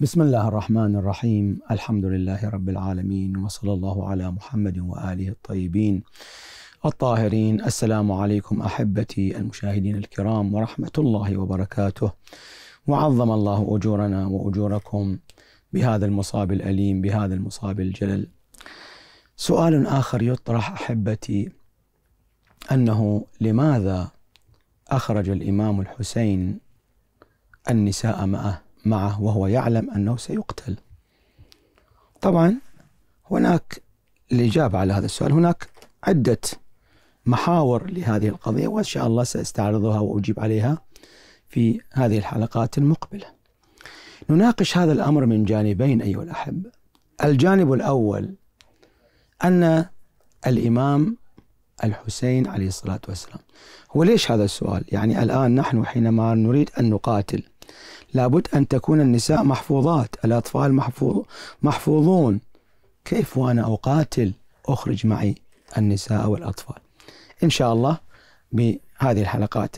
بسم الله الرحمن الرحيم الحمد لله رب العالمين وصلى الله على محمد واله الطيبين الطاهرين السلام عليكم احبتي المشاهدين الكرام ورحمه الله وبركاته وعظم الله اجورنا واجوركم بهذا المصاب الاليم بهذا المصاب الجلل سؤال اخر يطرح احبتي انه لماذا اخرج الامام الحسين النساء معه معه وهو يعلم أنه سيقتل طبعا هناك الإجابة على هذا السؤال هناك عدة محاور لهذه القضية وإن شاء الله سأستعرضها وأجيب عليها في هذه الحلقات المقبلة نناقش هذا الأمر من جانبين أيها الأحبة الجانب الأول أن الإمام الحسين عليه الصلاة والسلام هو ليش هذا السؤال يعني الآن نحن حينما نريد أن نقاتل لابد أن تكون النساء محفوظات الأطفال محفوظ محفوظون كيف وأنا أقاتل أخرج معي النساء والأطفال إن شاء الله بهذه الحلقات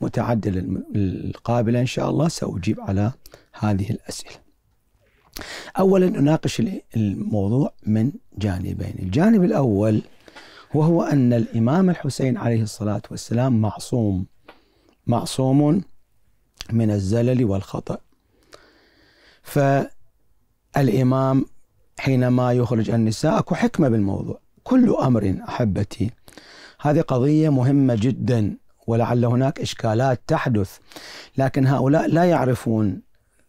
المتعددة القابلة إن شاء الله سأجيب على هذه الأسئلة أولا أناقش الموضوع من جانبين الجانب الأول وهو أن الإمام الحسين عليه الصلاة والسلام معصوم معصوم من الزلل والخطأ فالإمام حينما يخرج النساء أكو حكمة بالموضوع كل أمر أحبتي هذه قضية مهمة جدا ولعل هناك إشكالات تحدث لكن هؤلاء لا يعرفون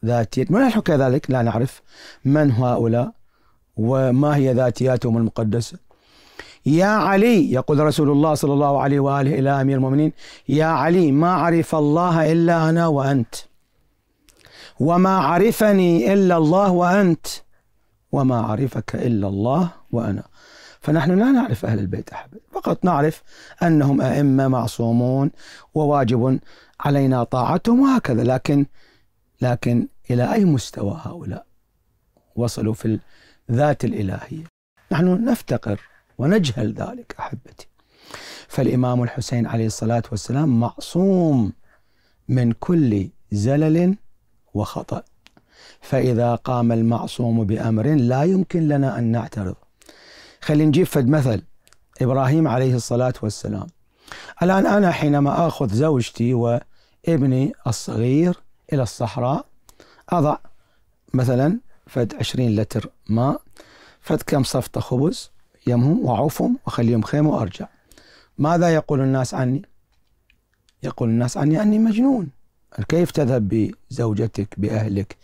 ذاتية ونحن كذلك لا نعرف من هؤلاء وما هي ذاتياتهم المقدسة يا علي يقول رسول الله صلى الله عليه وآله إلى أمير المؤمنين يا علي ما عرف الله إلا أنا وأنت وما عرفني إلا الله وأنت وما عرفك إلا الله وأنا فنحن لا نعرف أهل البيت أحد فقط نعرف أنهم أئمة معصومون وواجب علينا طاعتهم وهكذا لكن لكن إلى أي مستوى هؤلاء وصلوا في الذات الإلهية نحن نفتقر ونجهل ذلك احبتي. فالامام الحسين عليه الصلاه والسلام معصوم من كل زلل وخطأ. فإذا قام المعصوم بأمر لا يمكن لنا أن نعترض خلينا نجيب فد مثل إبراهيم عليه الصلاة والسلام الآن أنا حينما أخذ زوجتي وابني الصغير إلى الصحراء أضع مثلا فد 20 لتر ماء فد كم صفطة خبز يمهم وعوفهم وأخليهم خيمة وأرجع ماذا يقول الناس عني يقول الناس عني أني مجنون كيف تذهب بزوجتك بأهلك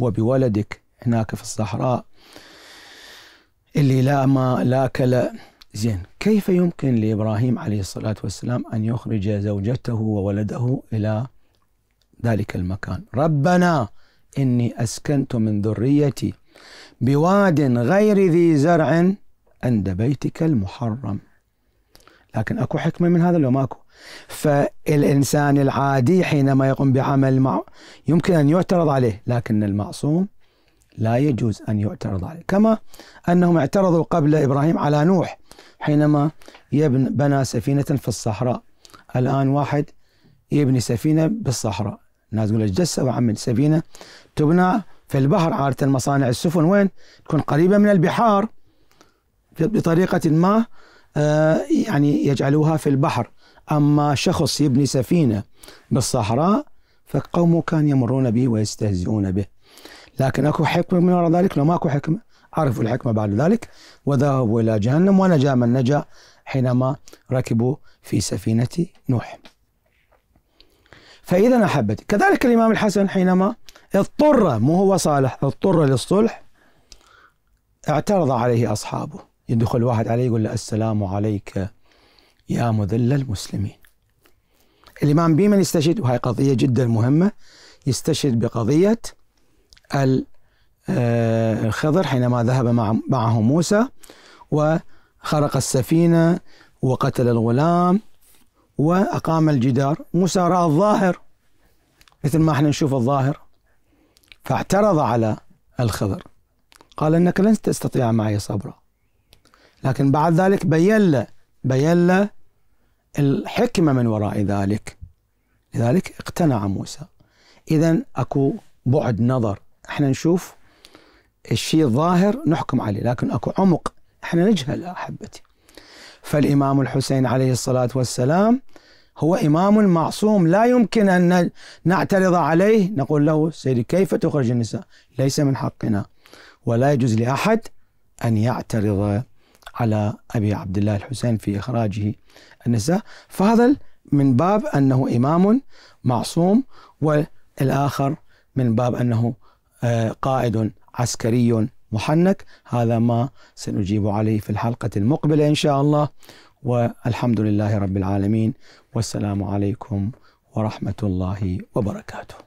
وبولدك هناك في الصحراء اللي لا ماء لا كلا زين كيف يمكن لإبراهيم عليه الصلاة والسلام أن يخرج زوجته وولده إلى ذلك المكان ربنا إني أسكنت من ذريتي بواد غير ذي زرع عند بيتك المحرم لكن اكو حكمه من هذا لو ماكو فالانسان العادي حينما يقوم بعمل مع يمكن ان يعترض عليه لكن المعصوم لا يجوز ان يعترض عليه كما انهم اعترضوا قبل ابراهيم على نوح حينما يبنى بنى سفينه في الصحراء الان واحد يبني سفينه بالصحراء الناس تقول جسة وعمل سفينه تبنى في البحر عاده مصانع السفن وين؟ تكون قريبه من البحار بطريقة ما آه، يعني يجعلوها في البحر أما شخص يبني سفينة بالصحراء فقوم كان يمرون به ويستهزئون به لكن أكو حكمة من وراء ذلك لو ماكو حكمة عرفوا الحكمة بعد ذلك وذهبوا إلى جهنم ونجا من نجا حينما ركبوا في سفينة نوح فإذا أحبتي كذلك الإمام الحسن حينما اضطر مو هو صالح اضطر للصلح اعترض عليه أصحابه يدخل واحد عليه يقول له السلام عليك يا مذل المسلمين الإمام بيمن يستشهد وهي قضية جدا مهمة يستشهد بقضية آه، الخضر حينما ذهب معه موسى وخرق السفينة وقتل الغلام وأقام الجدار موسى رأى الظاهر مثل ما احنا نشوف الظاهر فاعترض على الخضر قال إنك لن تستطيع معي صبرا لكن بعد ذلك بين له بين له الحكمة من وراء ذلك لذلك اقتنع موسى إذا أكو بعد نظر احنا نشوف الشيء الظاهر نحكم عليه لكن أكو عمق احنا نجهل أحبتي فالإمام الحسين عليه الصلاة والسلام هو إمام معصوم لا يمكن أن نعترض عليه نقول له سيدي كيف تخرج النساء ليس من حقنا ولا يجوز لأحد أن يعترض على أبي عبد الله الحسين في إخراجه النساء فهذا من باب أنه إمام معصوم والآخر من باب أنه آه، قائد عسكري محنك هذا ما سنجيب عليه في الحلقة المقبلة إن شاء الله والحمد لله رب العالمين والسلام عليكم ورحمة الله وبركاته